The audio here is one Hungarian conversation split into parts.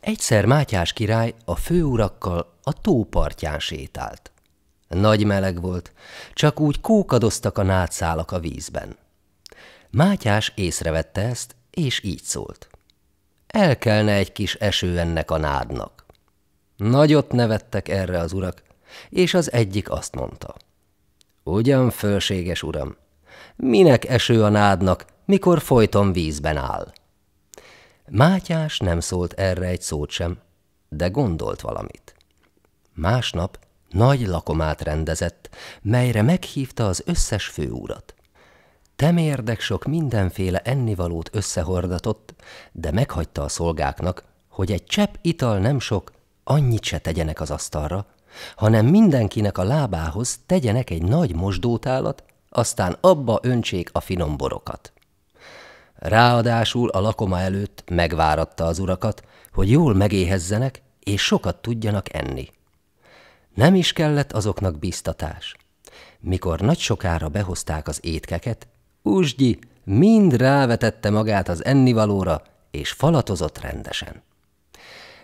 Egyszer Mátyás király a főurakkal a tópartján sétált. Nagy meleg volt, csak úgy kókadoztak a nátszálak a vízben. Mátyás észrevette ezt, és így szólt. El kellene egy kis eső ennek a nádnak. Nagyot nevettek erre az urak, és az egyik azt mondta. Ugyan fölséges uram, minek eső a nádnak, mikor folyton vízben áll? Mátyás nem szólt erre egy szót sem, de gondolt valamit. Másnap nagy lakomát rendezett, melyre meghívta az összes főúrat. Temérdek sok mindenféle ennivalót összehordatott, de meghagyta a szolgáknak, hogy egy csepp ital nem sok, annyit se tegyenek az asztalra, hanem mindenkinek a lábához tegyenek egy nagy mosdótálat, aztán abba öntsék a finom borokat. Ráadásul a lakoma előtt megváratta az urakat, hogy jól megéhezzenek és sokat tudjanak enni. Nem is kellett azoknak biztatás. Mikor nagy sokára behozták az étkeket, Uzsgyi mind rávetette magát az ennivalóra, és falatozott rendesen.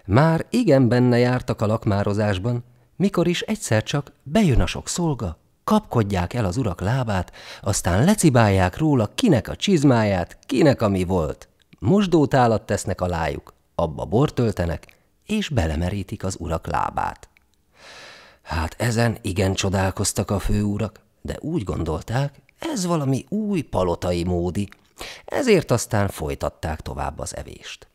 Már igen benne jártak a lakmározásban, mikor is egyszer csak bejön a sok szolga, kapkodják el az urak lábát, aztán lecibálják róla kinek a csizmáját, kinek ami volt. Mosdótálat tesznek a lájuk, abba bort és belemerítik az urak lábát. Hát ezen igen csodálkoztak a főúrak, de úgy gondolták, ez valami új palotai módi, ezért aztán folytatták tovább az evést.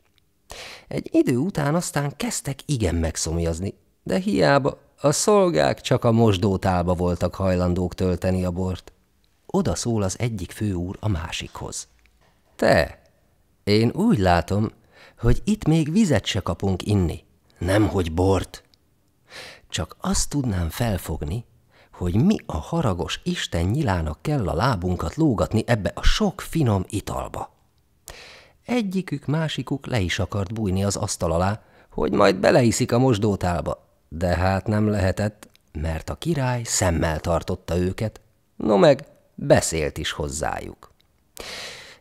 Egy idő után aztán kezdtek igen megszomjazni, de hiába a szolgák csak a mosdótálba voltak hajlandók tölteni a bort. Oda szól az egyik főúr a másikhoz. Te, én úgy látom, hogy itt még vizet se kapunk inni, nemhogy bort. Csak azt tudnám felfogni, hogy mi a haragos Isten nyilának kell a lábunkat lógatni ebbe a sok finom italba. Egyikük másikuk le is akart bújni az asztal alá, hogy majd beleiszik a mosdótálba, de hát nem lehetett, mert a király szemmel tartotta őket, no meg beszélt is hozzájuk.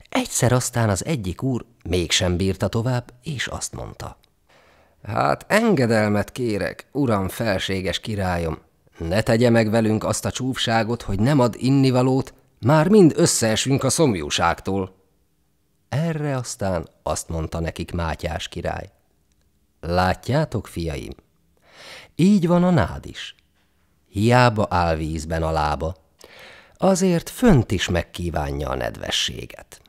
Egyszer aztán az egyik úr mégsem bírta tovább, és azt mondta. Hát engedelmet kérek, uram felséges királyom, ne tegye meg velünk azt a csúfságot, hogy nem ad innivalót, már mind összeesünk a szomjúságtól. Erre aztán azt mondta nekik Mátyás király. Látjátok, fiaim, így van a nád is. Hiába áll vízben a lába, azért fönt is megkívánja a nedvességet.